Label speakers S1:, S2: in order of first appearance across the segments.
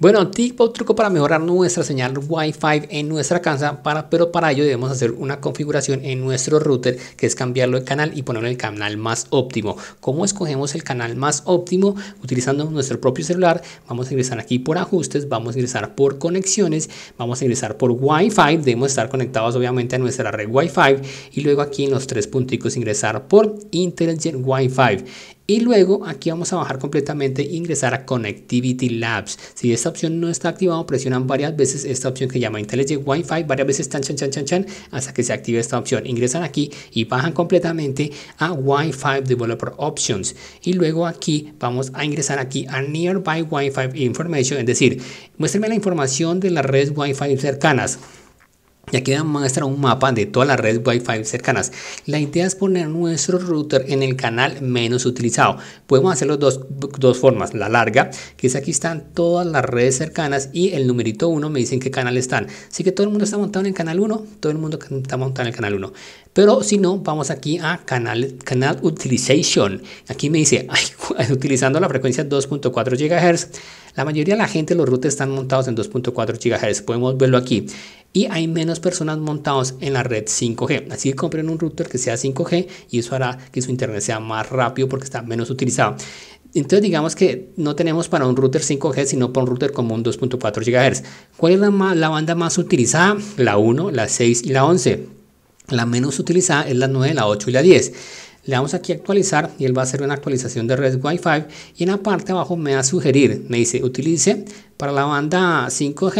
S1: Bueno, tip o truco para mejorar nuestra señal Wi-Fi en nuestra casa, pero para ello debemos hacer una configuración en nuestro router que es cambiarlo de canal y ponerlo el canal más óptimo. ¿Cómo escogemos el canal más óptimo? Utilizando nuestro propio celular, vamos a ingresar aquí por ajustes, vamos a ingresar por conexiones, vamos a ingresar por Wi-Fi, debemos estar conectados obviamente a nuestra red Wi-Fi y luego aquí en los tres punticos ingresar por Intelligent Wi-Fi y luego aquí vamos a bajar completamente e ingresar a Connectivity Labs. Si esta opción no está activada, presionan varias veces esta opción que llama IntelliJ Wi-Fi, varias veces tan chan chan chan chan hasta que se active esta opción. Ingresan aquí y bajan completamente a Wi-Fi Developer Options. Y luego aquí vamos a ingresar aquí a Nearby Wi-Fi Information, es decir, muéstrame la información de las redes Wi-Fi cercanas. Y aquí vamos a mostrar un mapa de todas las redes Wi-Fi cercanas. La idea es poner nuestro router en el canal menos utilizado. Podemos hacerlo dos, dos formas. La larga, que es aquí están todas las redes cercanas y el numerito 1 me dice en qué canal están. Así que todo el mundo está montado en el canal 1, todo el mundo está montado en el canal 1. Pero si no, vamos aquí a canal, canal utilization. Aquí me dice, utilizando la frecuencia 2.4 GHz, la mayoría de la gente, los routers están montados en 2.4 GHz. Podemos verlo aquí. Y hay menos personas montados en la red 5G. Así que compren un router que sea 5G y eso hará que su internet sea más rápido porque está menos utilizado. Entonces digamos que no tenemos para un router 5G, sino para un router común 2.4 GHz. ¿Cuál es la, la, banda más utilizada? La 1, la 6 y la 11. La menos utilizada es la 9, la 8 y la 10. Le damos aquí a actualizar y él va a hacer una actualización de red Wi-Fi y en la parte de abajo me va a sugerir, me dice utilice para la banda 5G,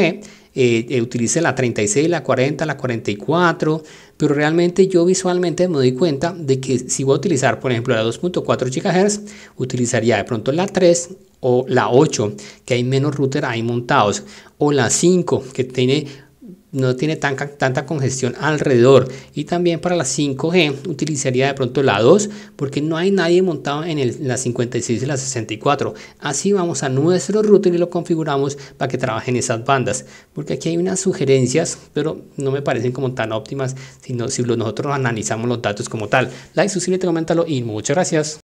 S1: eh, eh, utilice la 36, la 40, la 44, pero realmente yo visualmente me doy cuenta de que si voy a utilizar por ejemplo la 2.4 GHz, utilizaría de pronto la 3 o la 8 que hay menos router ahí montados o la 5 que tiene no tiene tanta congestión alrededor. Y también para la 5G utilizaría de pronto la 2 porque no hay nadie montado en, la 56 y la 64. Así vamos a nuestro router y lo configuramos para que trabajen esas bandas. Porque aquí hay unas sugerencias, pero no me parecen como tan óptimas, sino si nosotros analizamos los datos como tal. Like, suscríbete, coméntalo y muchas gracias.